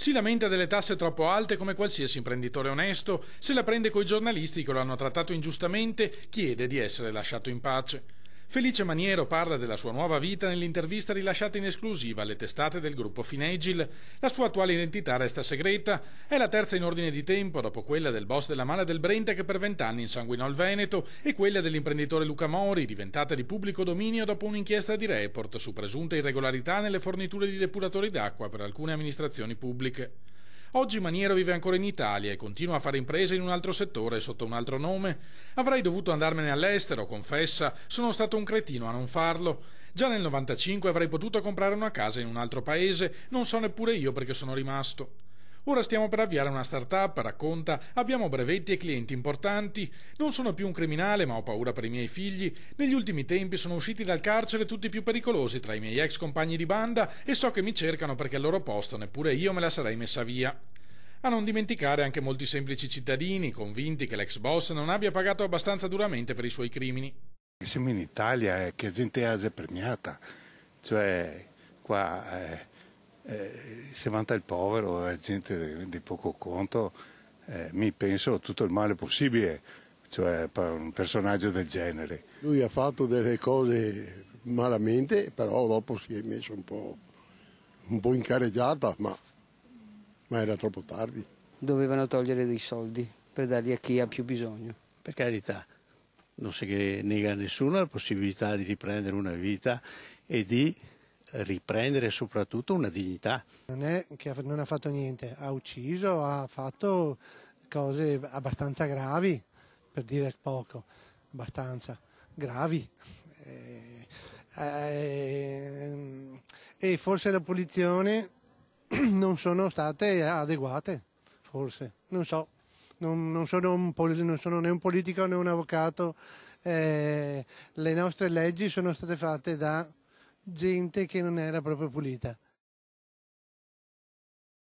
Si lamenta delle tasse troppo alte come qualsiasi imprenditore onesto, se la prende coi giornalisti che lo hanno trattato ingiustamente, chiede di essere lasciato in pace. Felice Maniero parla della sua nuova vita nell'intervista rilasciata in esclusiva alle testate del gruppo Finegil. La sua attuale identità resta segreta, è la terza in ordine di tempo dopo quella del boss della mala del Brenta che per vent'anni insanguinò il Veneto e quella dell'imprenditore Luca Mori, diventata di pubblico dominio dopo un'inchiesta di report su presunte irregolarità nelle forniture di depuratori d'acqua per alcune amministrazioni pubbliche. Oggi Maniero vive ancora in Italia e continua a fare imprese in un altro settore sotto un altro nome. Avrei dovuto andarmene all'estero, confessa, sono stato un cretino a non farlo. Già nel 95 avrei potuto comprare una casa in un altro paese, non so neppure io perché sono rimasto. Ora stiamo per avviare una startup, racconta, abbiamo brevetti e clienti importanti, non sono più un criminale ma ho paura per i miei figli, negli ultimi tempi sono usciti dal carcere tutti i più pericolosi tra i miei ex compagni di banda e so che mi cercano perché al loro posto neppure io me la sarei messa via. A non dimenticare anche molti semplici cittadini convinti che l'ex boss non abbia pagato abbastanza duramente per i suoi crimini. Siamo in Italia, eh, che gente è premiata, cioè qua... Eh eh, si vanta il povero, è gente di poco conto, eh, mi penso tutto il male possibile, cioè per un personaggio del genere. Lui ha fatto delle cose malamente, però dopo si è messo un po', po in careggiata, ma, ma era troppo tardi. Dovevano togliere dei soldi per darli a chi ha più bisogno. Per carità, non si nega a nessuno la possibilità di riprendere una vita e di riprendere soprattutto una dignità. Non è che non ha fatto niente, ha ucciso, ha fatto cose abbastanza gravi, per dire poco, abbastanza gravi. Eh, eh, e, forse le punizioni non sono state adeguate, forse, non so. Non, non, sono, un, non sono né un politico né un avvocato, eh, le nostre leggi sono state fatte da gente che non era proprio pulita.